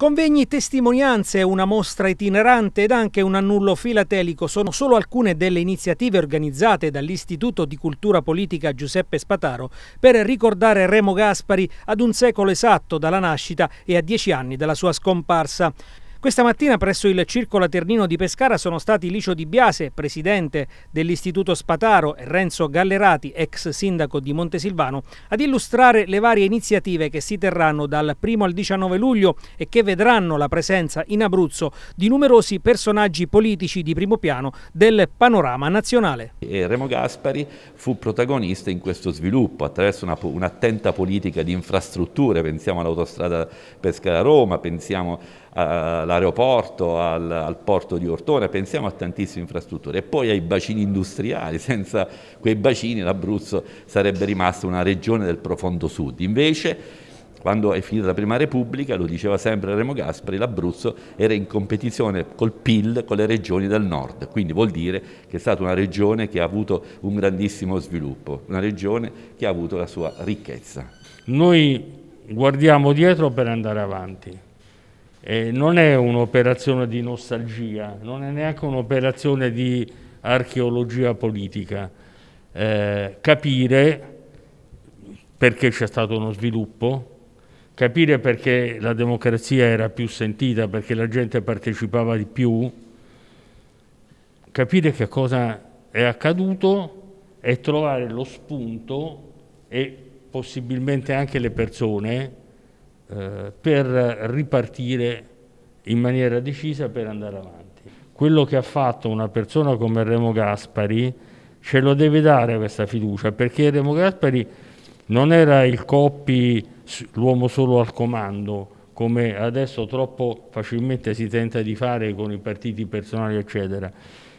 Convegni, testimonianze, una mostra itinerante ed anche un annullo filatelico sono solo alcune delle iniziative organizzate dall'Istituto di Cultura Politica Giuseppe Spataro per ricordare Remo Gaspari ad un secolo esatto dalla nascita e a dieci anni dalla sua scomparsa. Questa mattina presso il Circo Laternino di Pescara sono stati Licio Di Biase, presidente dell'Istituto Spataro, e Renzo Gallerati, ex sindaco di Montesilvano, ad illustrare le varie iniziative che si terranno dal 1 al 19 luglio e che vedranno la presenza in Abruzzo di numerosi personaggi politici di primo piano del panorama nazionale. E Remo Gaspari fu protagonista in questo sviluppo attraverso un'attenta politica di infrastrutture, pensiamo all'autostrada Pescara-Roma, pensiamo all'aeroporto, al, al, porto di Ortona, pensiamo a tantissime infrastrutture e poi ai bacini industriali, senza quei bacini l'Abruzzo sarebbe rimasta una regione del profondo sud. Invece quando è finita la prima repubblica, lo diceva sempre Remo Gasperi, l'Abruzzo era in competizione col PIL, con le regioni del nord, quindi vuol dire che è stata una regione che ha avuto un grandissimo sviluppo, una regione che ha avuto la sua ricchezza. Noi guardiamo dietro per andare avanti eh, non è un'operazione di nostalgia, non è neanche un'operazione di archeologia politica. Eh, capire perché c'è stato uno sviluppo, capire perché la democrazia era più sentita, perché la gente partecipava di più, capire che cosa è accaduto e trovare lo spunto e possibilmente anche le persone eh, per ripartire in maniera decisa per andare avanti. Quello che ha fatto una persona come Remo Gaspari ce lo deve dare questa fiducia, perché Remo Gaspari non era il coppi, l'uomo solo al comando, come adesso troppo facilmente si tenta di fare con i partiti personali, eccetera.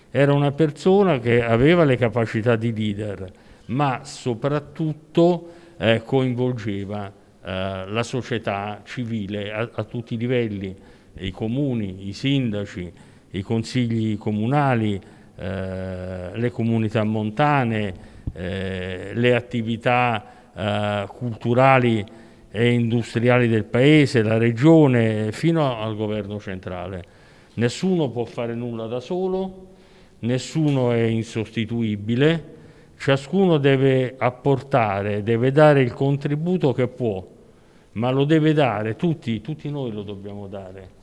Era una persona che aveva le capacità di leader, ma soprattutto eh, coinvolgeva eh, la società civile a, a tutti i livelli, i comuni, i sindaci, i consigli comunali, eh, le comunità montane, eh, le attività eh, culturali e industriali del Paese, la Regione, fino al Governo centrale. Nessuno può fare nulla da solo, nessuno è insostituibile, Ciascuno deve apportare, deve dare il contributo che può, ma lo deve dare, tutti, tutti noi lo dobbiamo dare.